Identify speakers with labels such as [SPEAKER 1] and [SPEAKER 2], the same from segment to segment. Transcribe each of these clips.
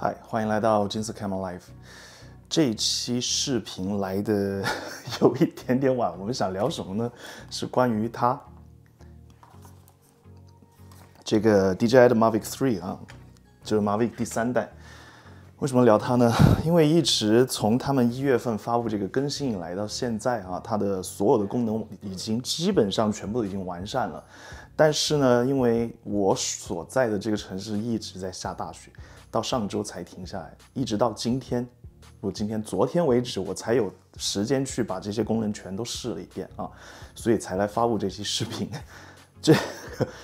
[SPEAKER 1] 嗨，欢迎来到金色 Camera Life。这期视频来的 有一点点晚，我们想聊什么呢？是关于它这个 DJI 的 Mavic 3啊，就是 Mavic 第三代。为什么聊它呢？因为一直从他们一月份发布这个更新以来到现在啊，它的所有的功能已经基本上全部都已经完善了。但是呢，因为我所在的这个城市一直在下大雪，到上周才停下来，一直到今天，我今天昨天为止我才有时间去把这些功能全都试了一遍啊，所以才来发布这期视频。这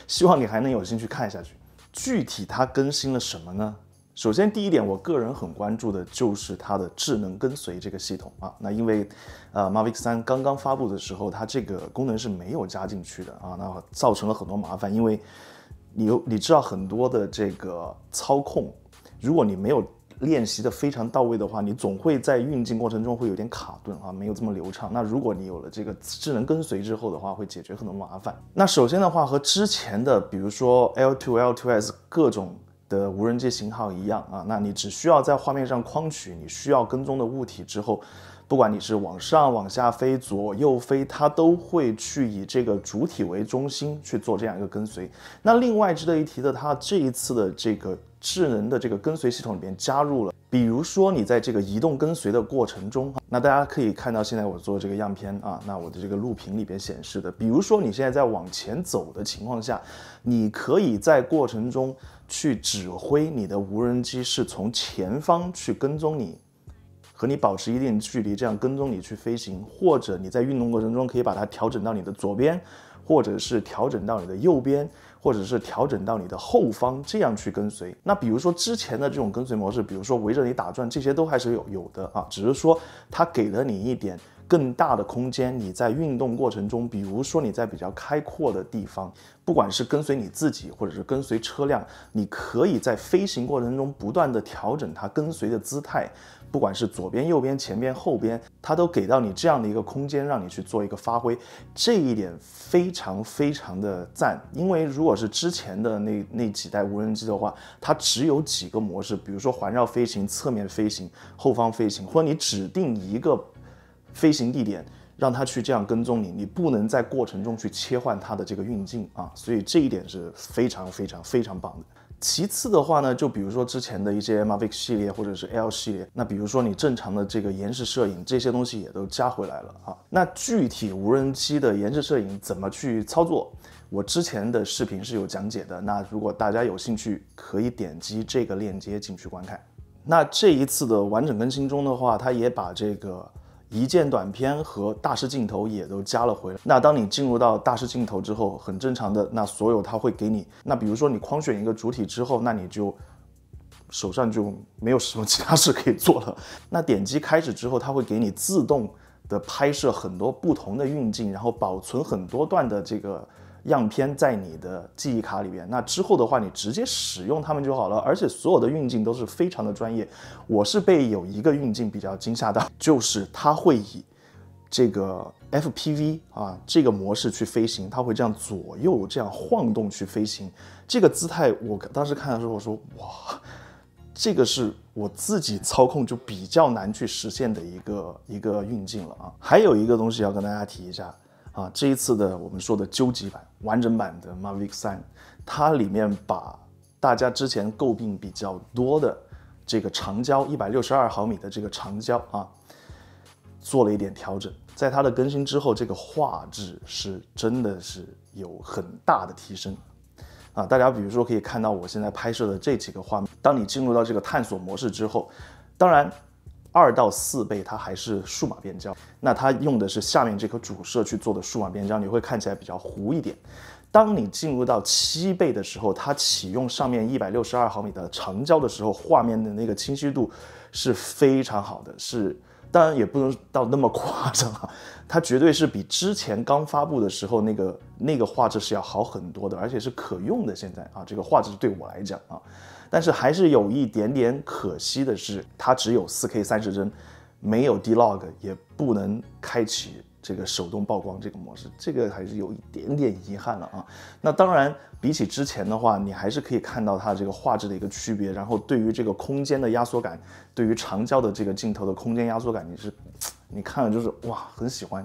[SPEAKER 1] 希望你还能有兴趣看下去。具体它更新了什么呢？首先，第一点，我个人很关注的就是它的智能跟随这个系统啊。那因为，呃，Mavic 三刚刚发布的时候，它这个功能是没有加进去的啊。那造成了很多麻烦，因为，你你知道很多的这个操控，如果你没有练习的非常到位的话，你总会在运镜过程中会有点卡顿啊，没有这么流畅。那如果你有了这个智能跟随之后的话，会解决很多麻烦。那首先的话，和之前的比如说 L2L2S 各种。的无人机型号一样啊，那你只需要在画面上框取你需要跟踪的物体之后，不管你是往上、往下飞、左右飞，它都会去以这个主体为中心去做这样一个跟随。那另外值得一提的，它这一次的这个。智能的这个跟随系统里面加入了，比如说你在这个移动跟随的过程中，那大家可以看到，现在我做这个样片啊，那我的这个录屏里边显示的，比如说你现在在往前走的情况下，你可以在过程中去指挥你的无人机是从前方去跟踪你，和你保持一定距离，这样跟踪你去飞行，或者你在运动过程中可以把它调整到你的左边。或者是调整到你的右边，或者是调整到你的后方，这样去跟随。那比如说之前的这种跟随模式，比如说围着你打转，这些都还是有有的啊，只是说它给了你一点。更大的空间，你在运动过程中，比如说你在比较开阔的地方，不管是跟随你自己，或者是跟随车辆，你可以在飞行过程中不断的调整它跟随的姿态，不管是左边、右边、前边、后边，它都给到你这样的一个空间，让你去做一个发挥。这一点非常非常的赞，因为如果是之前的那那几代无人机的话，它只有几个模式，比如说环绕飞行、侧面飞行、后方飞行，或者你指定一个。飞行地点，让它去这样跟踪你，你不能在过程中去切换它的这个运镜啊，所以这一点是非常非常非常棒的。其次的话呢，就比如说之前的一些 Mavic 系列或者是 L 系列，那比如说你正常的这个延时摄影这些东西也都加回来了啊。那具体无人机的延时摄影怎么去操作，我之前的视频是有讲解的。那如果大家有兴趣，可以点击这个链接进去观看。那这一次的完整更新中的话，它也把这个。一键短片和大师镜头也都加了回。那当你进入到大师镜头之后，很正常的，那所有它会给你。那比如说你框选一个主体之后，那你就手上就没有什么其他事可以做了。那点击开始之后，它会给你自动的拍摄很多不同的运镜，然后保存很多段的这个。样片在你的记忆卡里边，那之后的话你直接使用它们就好了。而且所有的运镜都是非常的专业。我是被有一个运镜比较惊吓到，就是它会以这个 FPV 啊这个模式去飞行，它会这样左右这样晃动去飞行。这个姿态我当时看的时候我说哇，这个是我自己操控就比较难去实现的一个一个运镜了啊。还有一个东西要跟大家提一下。啊，这一次的我们说的究极版、完整版的 Mavic 三，它里面把大家之前诟病比较多的这个长焦一百六十二毫米的这个长焦啊，做了一点调整。在它的更新之后，这个画质是真的是有很大的提升。啊，大家比如说可以看到我现在拍摄的这几个画面，当你进入到这个探索模式之后，当然。二到四倍，它还是数码变焦，那它用的是下面这颗主摄去做的数码变焦，你会看起来比较糊一点。当你进入到七倍的时候，它启用上面一百六十二毫米的长焦的时候，画面的那个清晰度是非常好的，是当然也不能到那么 夸张啊，它绝对是比之前刚发布的时候那个那个画质是要好很多的，而且是可用的。现在啊，这个画质对我来讲啊。但是还是有一点点可惜的是，它只有 4K 三十帧，没有 D log，也不能开启这个手动曝光这个模式，这个还是有一点点遗憾了啊。那当然，比起之前的话，你还是可以看到它这个画质的一个区别。然后对于这个空间的压缩感，对于长焦的这个镜头的空间压缩感，你是，你看了就是哇，很喜欢。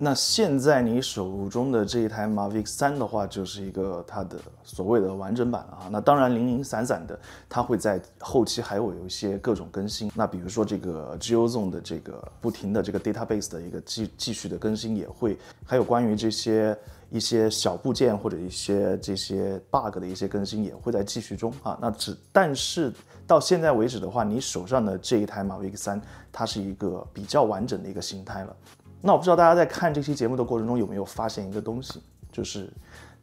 [SPEAKER 1] 那现在你手中的这一台马 VIX 三的话，就是一个它的所谓的完整版啊。那当然零零散散的，它会在后期还会有一些各种更新。那比如说这个 GeoZone 的这个不停的这个 Database 的一个继继续的更新，也会还有关于这些一些小部件或者一些这些 Bug 的一些更新也会在继续中啊。那只但是到现在为止的话，你手上的这一台马 VIX 三，它是一个比较完整的一个形态了。那我不知道大家在看这期节目的过程中有没有发现一个东西，就是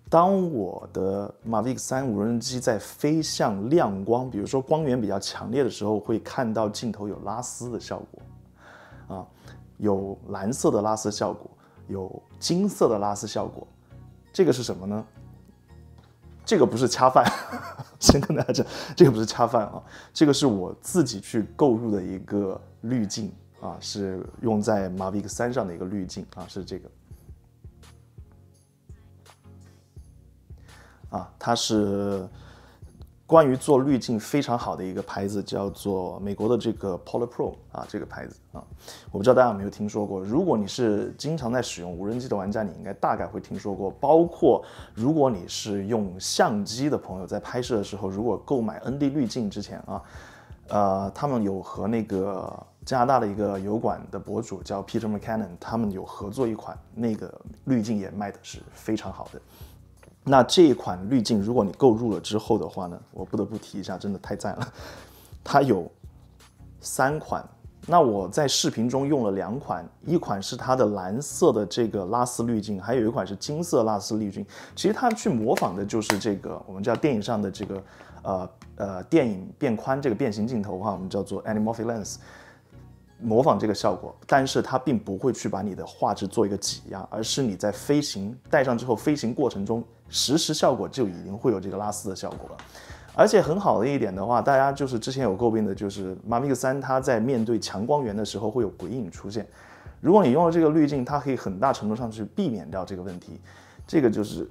[SPEAKER 1] 当我的 mavic 三无人机在飞向亮光，比如说光源比较强烈的时候，会看到镜头有拉丝的效果，啊，有蓝色的拉丝效果，有金色的拉丝效果，这个是什么呢？这个不是恰饭，先跟大家讲，这个不是恰饭啊，这个是我自己去购入的一个滤镜。啊，是用在 Mavic 三上的一个滤镜啊，是这个啊，它是关于做滤镜非常好的一个牌子，叫做美国的这个 Polar Pro 啊，这个牌子啊，我不知道大家有没有听说过。如果你是经常在使用无人机的玩家，你应该大概会听说过。包括如果你是用相机的朋友在拍摄的时候，如果购买 ND 滤镜之前啊，呃，他们有和那个加拿大的一个油管的博主叫 Peter McKinnon，他们有合作一款那个滤镜也卖的是非常好的。那这一款滤镜，如果你购入了之后的话呢，我不得不提一下，真的太赞了。它有三款，那我在视频中用了两款，一款是它的蓝色的这个拉丝滤镜，还有一款是金色拉丝滤镜。其实它去模仿的就是这个我们叫电影上的这个呃呃电影变宽这个变形镜头哈，我们叫做 Anamorphic Lens。模仿这个效果，但是它并不会去把你的画质做一个挤压，而是你在飞行戴上之后，飞行过程中实时效果就已经会有这个拉丝的效果了。而且很好的一点的话，大家就是之前有诟病的就是 Mavic 三，它在面对强光源的时候会有鬼影出现。如果你用了这个滤镜，它可以很大程度上去避免掉这个问题。这个就是。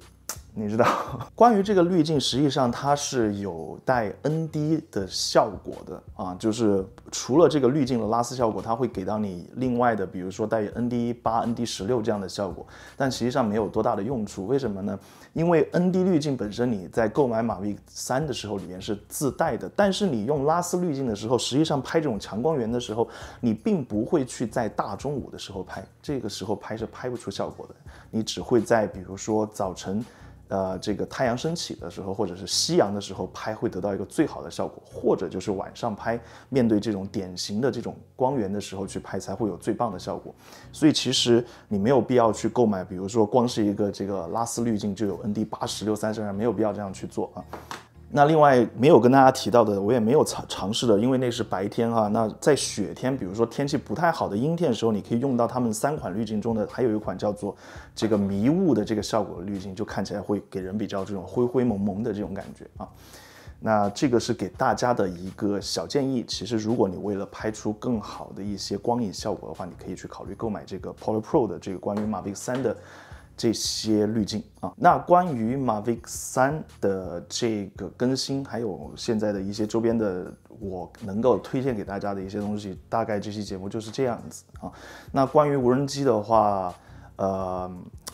[SPEAKER 1] 你知道，关于这个滤镜，实际上它是有带 ND 的效果的啊，就是除了这个滤镜的拉丝效果，它会给到你另外的，比如说带 ND 八、ND 十六这样的效果，但实际上没有多大的用处。为什么呢？因为 ND 滤镜本身你在购买马 c 三的时候里面是自带的，但是你用拉丝滤镜的时候，实际上拍这种强光源的时候，你并不会去在大中午的时候拍，这个时候拍是拍不出效果的，你只会在比如说早晨。呃，这个太阳升起的时候，或者是夕阳的时候拍，会得到一个最好的效果；或者就是晚上拍，面对这种典型的这种光源的时候去拍，才会有最棒的效果。所以其实你没有必要去购买，比如说光是一个这个拉丝滤镜就有 N D 八十六、三十二，没有必要这样去做啊。那另外没有跟大家提到的，我也没有尝尝试的，因为那是白天啊。那在雪天，比如说天气不太好的阴天的时候，你可以用到他们三款滤镜中的，还有一款叫做这个迷雾的这个效果滤镜，就看起来会给人比较这种灰灰蒙蒙的这种感觉啊。那这个是给大家的一个小建议。其实如果你为了拍出更好的一些光影效果的话，你可以去考虑购买这个 Polar Pro 的这个关于马 c 三的。这些滤镜啊，那关于 Mavic 三的这个更新，还有现在的一些周边的，我能够推荐给大家的一些东西，大概这期节目就是这样子啊。那关于无人机的话，呃，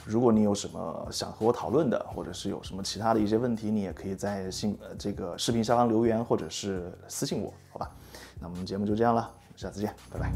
[SPEAKER 1] 如果你有什么想和我讨论的，或者是有什么其他的一些问题，你也可以在信这个视频下方留言，或者是私信我，好吧？那我们节目就这样了，下次见，拜拜。